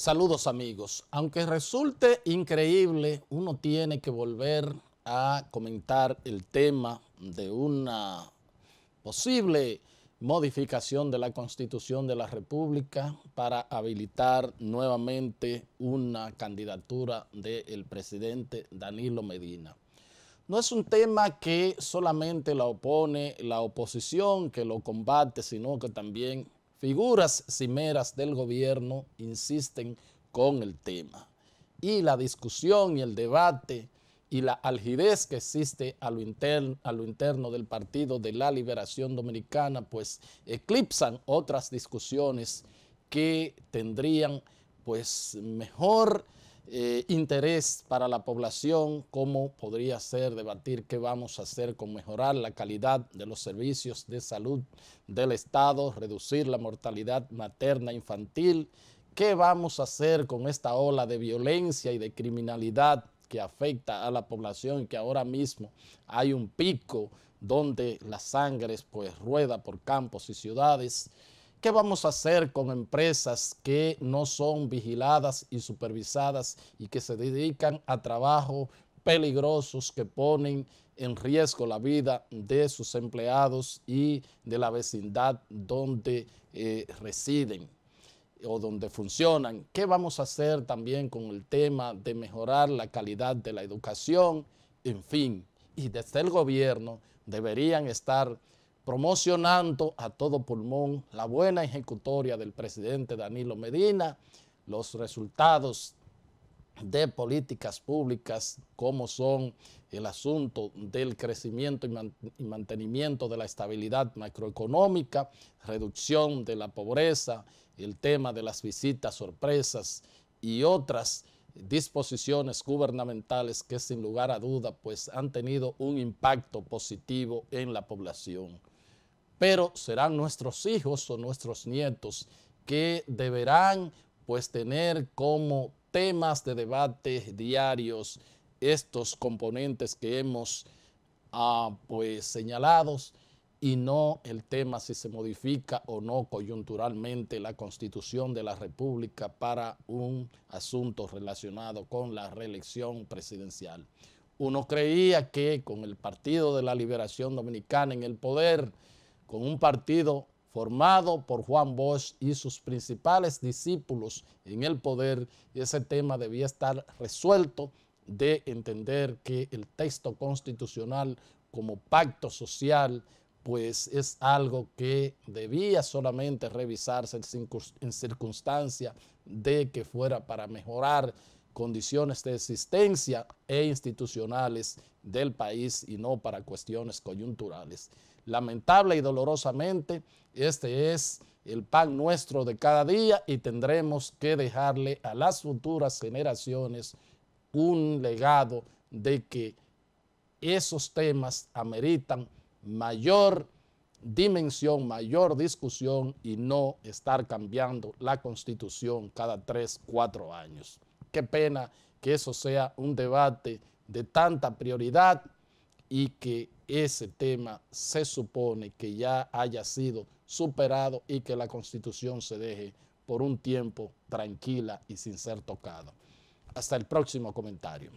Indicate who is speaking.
Speaker 1: Saludos amigos. Aunque resulte increíble, uno tiene que volver a comentar el tema de una posible modificación de la Constitución de la República para habilitar nuevamente una candidatura del presidente Danilo Medina. No es un tema que solamente la opone la oposición, que lo combate, sino que también Figuras cimeras del gobierno insisten con el tema. Y la discusión y el debate y la algidez que existe a lo, interno, a lo interno del Partido de la Liberación Dominicana, pues eclipsan otras discusiones que tendrían pues mejor eh, interés para la población, cómo podría ser debatir qué vamos a hacer con mejorar la calidad de los servicios de salud del Estado, reducir la mortalidad materna infantil, qué vamos a hacer con esta ola de violencia y de criminalidad que afecta a la población, que ahora mismo hay un pico donde la sangre pues rueda por campos y ciudades. ¿Qué vamos a hacer con empresas que no son vigiladas y supervisadas y que se dedican a trabajos peligrosos que ponen en riesgo la vida de sus empleados y de la vecindad donde eh, residen o donde funcionan? ¿Qué vamos a hacer también con el tema de mejorar la calidad de la educación? En fin, y desde el gobierno deberían estar promocionando a todo pulmón la buena ejecutoria del presidente Danilo Medina, los resultados de políticas públicas como son el asunto del crecimiento y mantenimiento de la estabilidad macroeconómica, reducción de la pobreza, el tema de las visitas sorpresas y otras disposiciones gubernamentales que sin lugar a duda pues han tenido un impacto positivo en la población pero serán nuestros hijos o nuestros nietos que deberán pues tener como temas de debate diarios estos componentes que hemos ah, pues, señalado pues señalados y no el tema si se modifica o no coyunturalmente la constitución de la República para un asunto relacionado con la reelección presidencial. Uno creía que con el Partido de la Liberación Dominicana en el poder, con un partido formado por Juan Bosch y sus principales discípulos en el poder, ese tema debía estar resuelto de entender que el texto constitucional como pacto social, pues es algo que debía solamente revisarse en circunstancia de que fuera para mejorar condiciones de existencia e institucionales del país y no para cuestiones coyunturales. Lamentable y dolorosamente, este es el pan nuestro de cada día y tendremos que dejarle a las futuras generaciones un legado de que esos temas ameritan mayor dimensión, mayor discusión y no estar cambiando la constitución cada tres, cuatro años. Qué pena que eso sea un debate de tanta prioridad y que ese tema se supone que ya haya sido superado y que la constitución se deje por un tiempo tranquila y sin ser tocado. Hasta el próximo comentario.